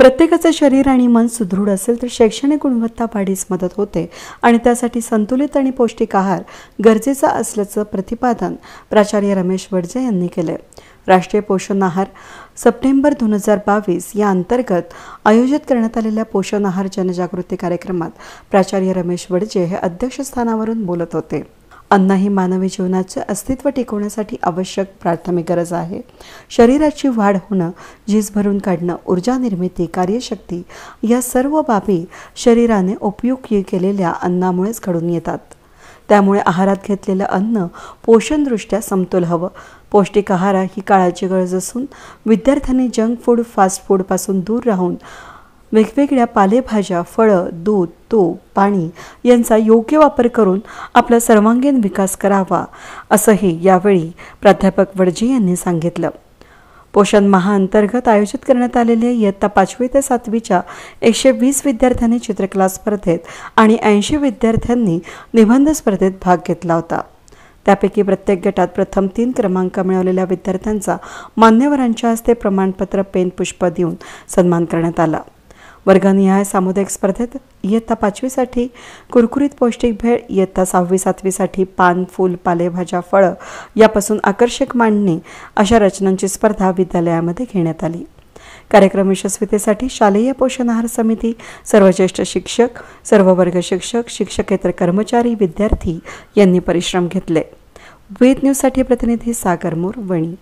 प्रत्येकाचं शरीर आणि मन सुदृढ असेल तर शैक्षणिक गुणवत्ता वाढीस मदत होते आणि त्यासाठी संतुलित आणि पौष्टिक आहार गरजेचा असल्याचं प्रतिपादन प्राचार्य रमेश वडजे यांनी केले राष्ट्रीय पोषण आहार सप्टेंबर दोन हजार बावीस या अंतर्गत आयोजित करण्यात आलेल्या पोषण आहार जनजागृती कार्यक्रमात प्राचार्य रमेश वडजे हे अध्यक्षस्थानावरून बोलत होते अन्न ही मानवी जीवनाचे अस्तित्व टिकवण्यासाठी आवश्यक प्राथमिक गरज आहे शरीराची वाढ होणं झीज भरून काढणं ऊर्जा निर्मिती कार्यशक्ती या सर्व बाबी शरीराने उपयुक्त केलेल्या अन्नामुळेच घडून येतात त्यामुळे आहारात घेतलेलं अन्न पोषणदृष्ट्या समतोल हवं पौष्टिक आहार ही काळाची गरज असून विद्यार्थ्यांनी जंक फूड फास्ट फूडपासून दूर राहून वेगवेगळ्या पालेभाज्या फळं दूध तूप पाणी यांचा योग्य वापर करून आपला सर्वांगीण विकास करावा असंही यावेळी प्राध्यापक वडजी यांनी सांगितलं पोषण महाअंतर्गत आयोजित करण्यात आलेल्या इयत्ता पाचवी ते सातवीच्या एकशे वीस विद्यार्थ्यांनी चित्रकला स्पर्धेत आणि ऐंशी विद्यार्थ्यांनी निबंध स्पर्धेत भाग घेतला होता त्यापैकी प्रत्येक गटात प्रथम तीन क्रमांक मिळवलेल्या विद्यार्थ्यांचा मान्यवरांच्या हस्ते प्रमाणपत्र पेन पुष्प देऊन सन्मान करण्यात आला वर्गनिहाय सामुदायिक स्पर्धेत इयत्ता पाचवीसाठी कुरकुरीत पौष्टिक भेळ इयत्ता सहावी सातवीसाठी पान फूल पालेभाज्या फळं यापासून आकर्षक मांडणी अशा रचनांची स्पर्धा विद्यालयामध्ये घेण्यात आली कार्यक्रम यशस्वीतेसाठी शालेय पोषण आहार समिती सर्व ज्येष्ठ शिक्षक सर्व वर्ग शिक्षक शिक्षकेतर कर्मचारी विद्यार्थी यांनी परिश्रम घेतले वेद न्यूजसाठी प्रतिनिधी सागर मोर वणी